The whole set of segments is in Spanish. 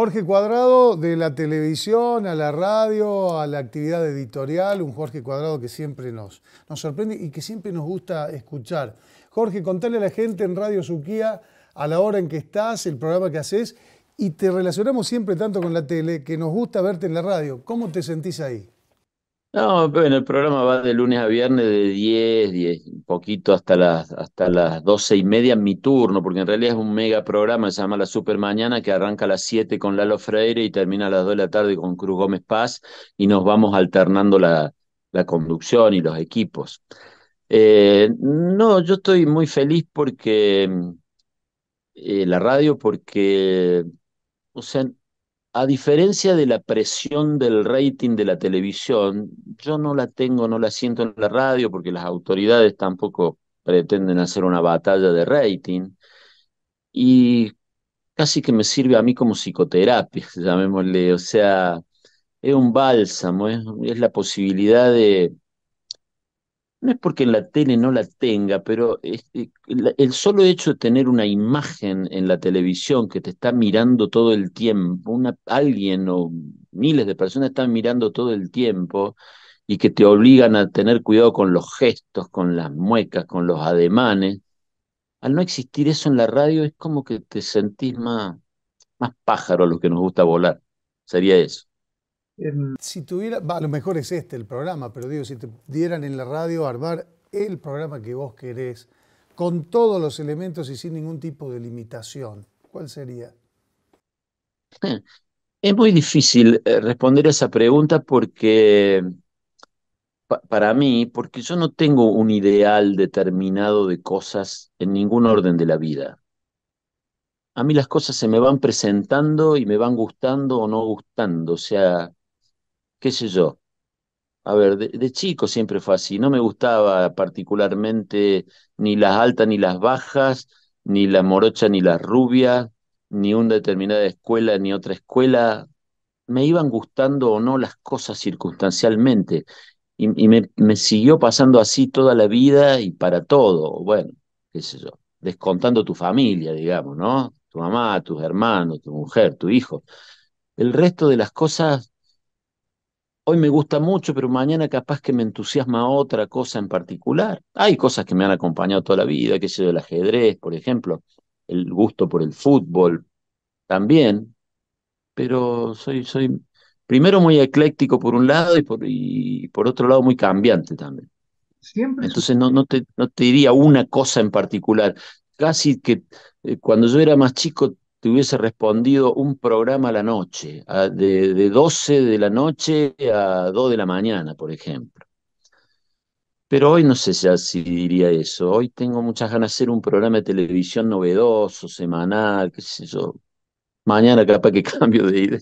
Jorge Cuadrado, de la televisión a la radio, a la actividad editorial, un Jorge Cuadrado que siempre nos, nos sorprende y que siempre nos gusta escuchar. Jorge, contale a la gente en Radio Suquía a la hora en que estás, el programa que haces, y te relacionamos siempre tanto con la tele que nos gusta verte en la radio. ¿Cómo te sentís ahí? No, bueno, el programa va de lunes a viernes de 10, 10, poquito hasta las, hasta las 12 y media, mi turno, porque en realidad es un mega programa, se llama La Super Mañana, que arranca a las 7 con Lalo Freire y termina a las 2 de la tarde con Cruz Gómez Paz, y nos vamos alternando la, la conducción y los equipos. Eh, no, yo estoy muy feliz porque eh, la radio, porque, o sea, a diferencia de la presión del rating de la televisión, yo no la tengo, no la siento en la radio porque las autoridades tampoco pretenden hacer una batalla de rating y casi que me sirve a mí como psicoterapia, llamémosle, o sea, es un bálsamo, es, es la posibilidad de, no es porque en la tele no la tenga, pero este, el solo hecho de tener una imagen en la televisión que te está mirando todo el tiempo, una, alguien o miles de personas están mirando todo el tiempo y que te obligan a tener cuidado con los gestos, con las muecas, con los ademanes, al no existir eso en la radio es como que te sentís más, más pájaro a los que nos gusta volar. Sería eso. Em, si tuviera, a lo mejor es este el programa, pero digo, si te dieran en la radio armar el programa que vos querés, con todos los elementos y sin ningún tipo de limitación, ¿cuál sería? Es muy difícil eh, responder a esa pregunta porque, para mí, porque yo no tengo un ideal determinado de cosas en ningún orden de la vida. A mí las cosas se me van presentando y me van gustando o no gustando, o sea, qué sé yo. A ver, de, chico siempre fue así. No me gustaba particularmente ni las altas ni las bajas, ni la morocha ni la rubia, ni una determinada escuela ni otra escuela. Me iban gustando o no las cosas circunstancialmente. Y, me, me siguió pasando así toda la vida y para todo. Bueno, qué sé yo. Descontando tu familia, digamos, ¿no? Tu mamá, tus hermanos, tu mujer, tu hijo. El resto de las cosas hoy me gusta mucho, pero mañana capaz que me entusiasma otra cosa en particular. Hay cosas que me han acompañado toda la vida, que es el ajedrez, por ejemplo, el gusto por el fútbol también, pero soy, soy primero muy ecléctico por un lado y por, otro lado muy cambiante también. Siempre Entonces no, te, no te diría una cosa en particular. Casi que eh, cuando yo era más chico te hubiese respondido un programa a la noche, de, 12 de la noche a 2 de la mañana, por ejemplo. Pero hoy no sé si diría eso. Hoy tengo muchas ganas de hacer un programa de televisión novedoso, semanal, qué sé yo. Mañana capaz que cambio de idea.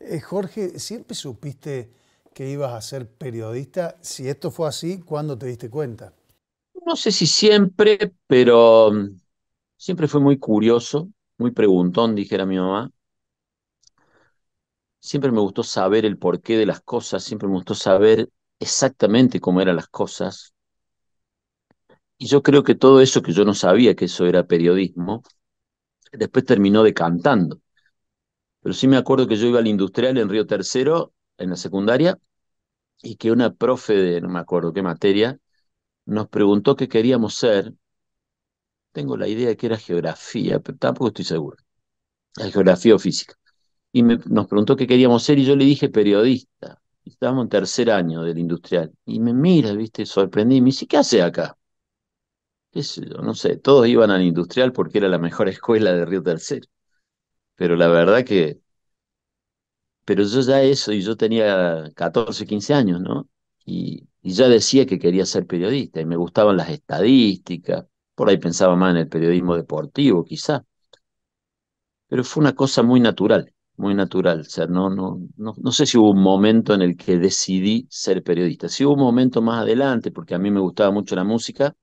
Eh, Jorge, ¿siempre supiste que ibas a ser periodista? Si esto fue así, ¿cuándo te diste cuenta? No sé si siempre, pero mm, siempre fue muy curioso muy preguntón, dijera mi mamá. Siempre me gustó saber el porqué de las cosas, siempre me gustó saber exactamente cómo eran las cosas. Y yo creo que todo eso que yo no sabía que eso era periodismo, después terminó decantando. Pero sí me acuerdo que yo iba al industrial en Río Tercero, en la secundaria, y que una profe de, no me acuerdo qué materia, nos preguntó qué queríamos ser tengo la idea que era geografía, pero tampoco estoy seguro, la geografía o física. Y nos preguntó qué queríamos ser y yo le dije periodista. Estábamos en tercer año del industrial. Y me mira, viste, sorprendí. Y me dice, ¿qué hace acá? No sé, todos iban al industrial porque era la mejor escuela de Río Tercero. Pero la verdad que... Pero yo ya eso, y yo tenía 14, 15 años, ¿no? y ya decía que quería ser periodista y me gustaban las estadísticas, por ahí pensaba más en el periodismo deportivo, quizá. Pero fue una cosa muy natural, muy natural. O no, no, no, sé si hubo un momento en el que decidí ser periodista. si hubo un momento más adelante, porque a mí me gustaba mucho la música,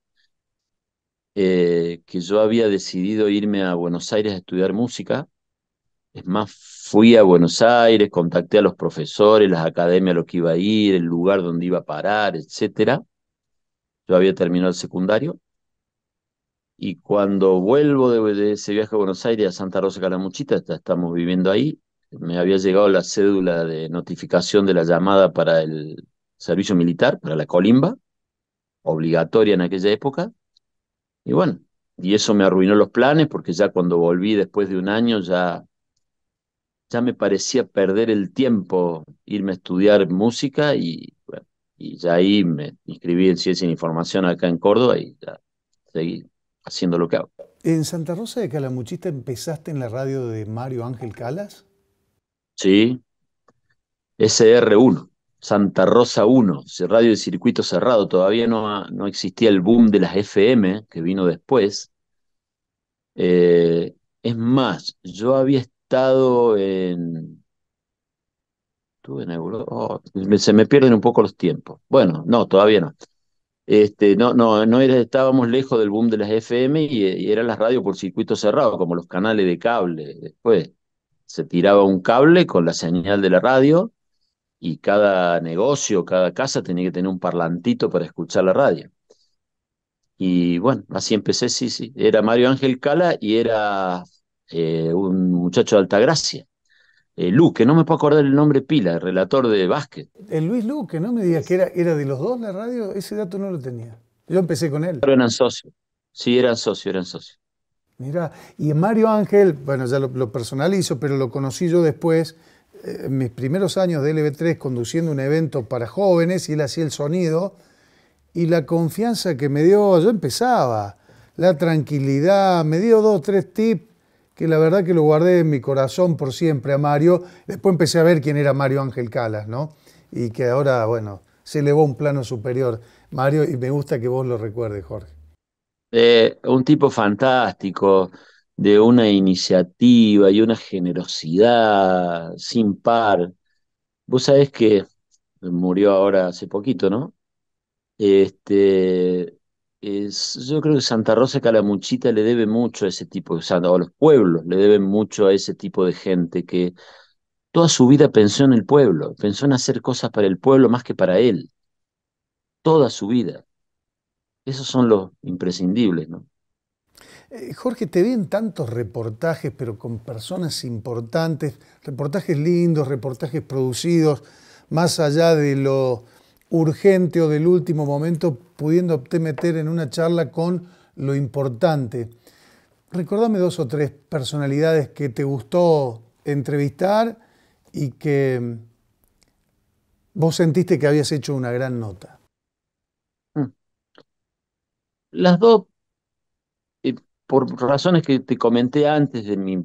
eh, que yo había decidido irme a Buenos Aires a estudiar música. Es más, fui a Buenos Aires, contacté a los profesores, las academias a que iba a ir, el lugar donde iba a parar, etcétera. Yo había terminado el secundario y cuando vuelvo de, ese viaje a Buenos Aires, a Santa Rosa Calamuchita, estamos viviendo ahí, me había llegado la cédula de notificación de la llamada para el servicio militar, para la colimba, obligatoria en aquella época. Y bueno, y eso me arruinó los planes porque ya cuando volví después de un año ya, ya me parecía perder el tiempo irme a estudiar música y, y ya ahí me inscribí en Ciencia y e Información acá en Córdoba y ya seguí haciendo lo que hago. ¿En Santa Rosa de Calamuchita empezaste en la radio de Mario Ángel Calas? Sí, SR1, Santa Rosa 1, radio de circuito cerrado, todavía no, no existía el boom de las FM que vino después. Eh, es más, yo había estado en... Oh, se me pierden un poco los tiempos. Bueno, no, todavía no. Este, no, no, no estábamos lejos del boom de las FM eh, y, era eran las radios por circuito cerrado, como los canales de cable. Después se tiraba un cable con la señal de la radio y cada negocio, cada casa tenía que tener un parlantito para escuchar la radio. Y bueno, así empecé, sí, sí. Era Mario Ángel Cala y era eh, un muchacho de Altagracia. Eh, Luque, no me puedo acordar el nombre pila, relator de básquet. El eh, Luis Luque, no me digas que era, de los dos la radio, ese dato no lo tenía. Yo empecé con él. Pero eran socios, sí, eran socios, eran socios. Mira, y Mario Ángel, bueno, ya lo, personalizo, pero lo conocí yo después, en eh, mis primeros años de LB3, conduciendo un evento para jóvenes, y él hacía el sonido, y la confianza que me dio, yo empezaba, la tranquilidad, me dio dos, tres tips que la verdad que lo guardé en mi corazón por siempre a Mario. Después empecé a ver quién era Mario Ángel Calas, ¿no? Y que ahora, bueno, se elevó un plano superior. Mario, y me gusta que vos lo recuerdes, Jorge. Eh, un tipo fantástico, de una iniciativa y una generosidad sin par. Vos sabés que murió ahora hace poquito, ¿no? Este, yo creo que Santa Rosa Calamuchita le debe mucho a ese tipo, o, sea, a los pueblos le deben mucho a ese tipo de gente que toda su vida pensó en el pueblo, pensó en hacer cosas para el pueblo más que para él. Toda su vida. Esos son los imprescindibles, ¿no? Eh, Jorge, te vi tantos reportajes, pero con personas importantes, reportajes lindos, reportajes producidos, más allá de lo urgente o del último momento, te meter en una charla con lo importante. Recordame dos o tres personalidades que te gustó entrevistar y que vos sentiste que habías hecho una gran nota. Mm. Las dos, eh, por razones que te comenté antes de mi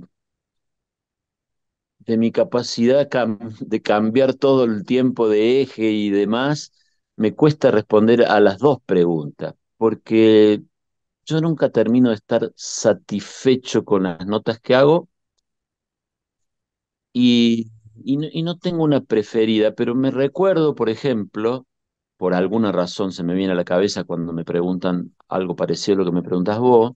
de mi capacidad de cambiar todo el tiempo de eje y demás, me cuesta responder a las dos preguntas, porque yo nunca termino de estar satisfecho con las notas que hago y, no, y no tengo una preferida, pero me recuerdo, por ejemplo, por alguna razón se me viene a la cabeza cuando me preguntan algo parecido a lo que me preguntas vos,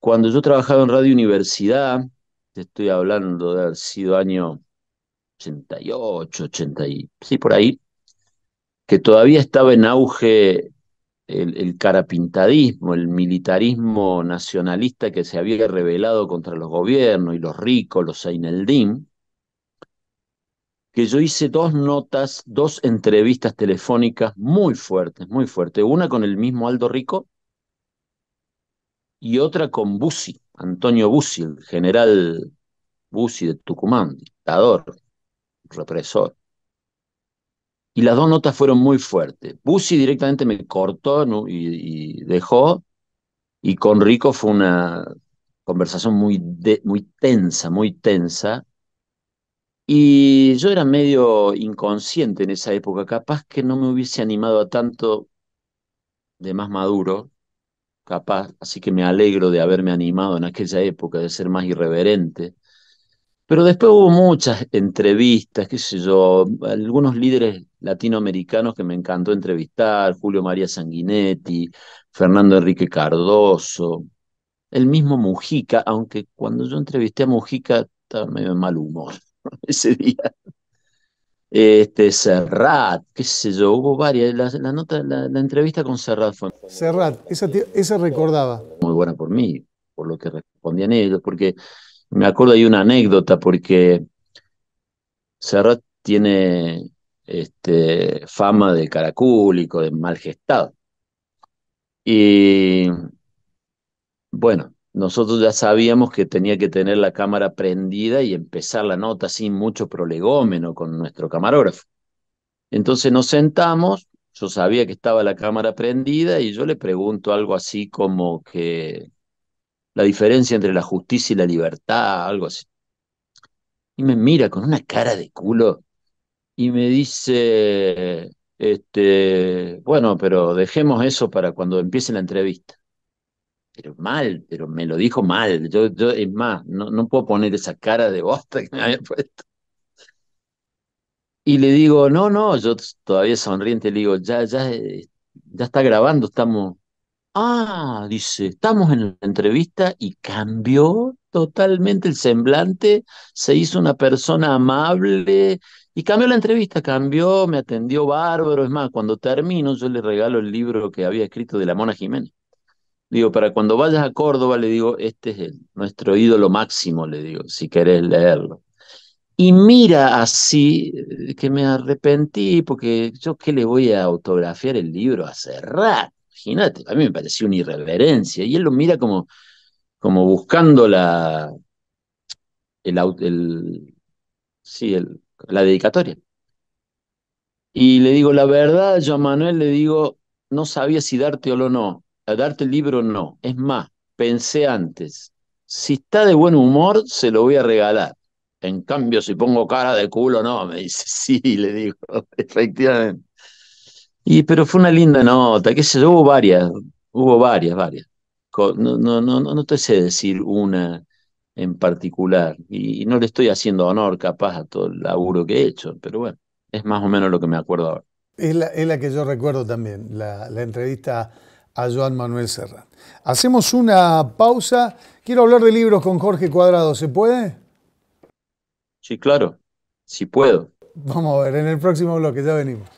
cuando yo trabajaba en Radio Universidad, estoy hablando de haber sido año 88, 80, sí, por ahí, que todavía estaba en auge el, carapintadismo, el militarismo nacionalista que se había revelado contra los gobiernos y los ricos, los Aineldín, que yo hice dos notas, dos entrevistas telefónicas muy fuertes, muy fuertes, una con el mismo Aldo Rico y otra con Bussi. Antonio Bussi, el general Bussi de Tucumán, dictador, represor. Y las dos notas fueron muy fuertes. Bussi directamente me cortó y, dejó, y con Rico fue una conversación muy, muy tensa, muy tensa. Y yo era medio inconsciente en esa época, capaz que no me hubiese animado a tanto de más maduro, capaz, así que me alegro de haberme animado en aquella época, de ser más irreverente. Pero después hubo muchas entrevistas, qué sé yo, algunos líderes latinoamericanos que me encantó entrevistar, Julio María Sanguinetti, Fernando Enrique Cardoso, el mismo Mujica, aunque cuando yo entrevisté a Mujica estaba medio mal humor ese día este, Serrat, qué sé yo, hubo varias. La, nota, la, entrevista con Serrat fue. Serrat, esa, recordaba. Muy buena por mí, por lo que respondían ellos, porque me acuerdo hay una anécdota, porque Serrat tiene este, fama de caracúlico, de mal gestado. Y bueno, nosotros ya sabíamos que tenía que tener la cámara prendida y empezar la nota sin mucho prolegómeno con nuestro camarógrafo. Entonces nos sentamos, yo sabía que estaba la cámara prendida y yo le pregunto algo así como que la diferencia entre la justicia y la libertad, algo así. Y me mira con una cara de culo y me dice, este, bueno, pero dejemos eso para cuando empiece la entrevista pero mal, pero me lo dijo mal. Yo, yo es más, no, puedo poner esa cara de bosta que me había puesto. Y le digo, no, no, yo todavía sonriente le digo, ya, ya, eh, ya está grabando, estamos. Ah, dice, estamos en la entrevista y cambió totalmente el semblante, se hizo una persona amable y cambió la entrevista, cambió, me atendió bárbaro. Es más, cuando termino, yo le regalo el libro que había escrito de la Mona Jiménez. Digo, para cuando vayas a Córdoba, le digo, este es el, nuestro ídolo máximo, le digo, si querés leerlo. Y mira así, eh, que me arrepentí, porque yo qué le voy a autografiar el libro a cerrar, Imagínate, a mí me pareció una irreverencia. Y él lo mira como, como buscando la, el, sí, el, la dedicatoria. Y le digo, la verdad, yo a Manuel le digo, no sabía si darte o no a darte el libro no. Es más, pensé antes, si está de buen humor, se lo voy a regalar. En cambio, si pongo cara de culo, no, me dice, sí, le digo, efectivamente. Y, pero fue una linda nota, que se hubo varias, hubo varias, varias. No, no, no, no te sé decir una en particular, y, no le estoy haciendo honor capaz a todo el laburo que he hecho, pero bueno, es más o menos lo que me acuerdo ahora. Es la, es la que yo recuerdo también, la, la entrevista a Joan Manuel Serra. Hacemos una pausa. Quiero hablar de libros con Jorge Cuadrado. ¿Se puede? Sí, claro. Si sí puedo. Vamos a ver, en el próximo bloque ya venimos.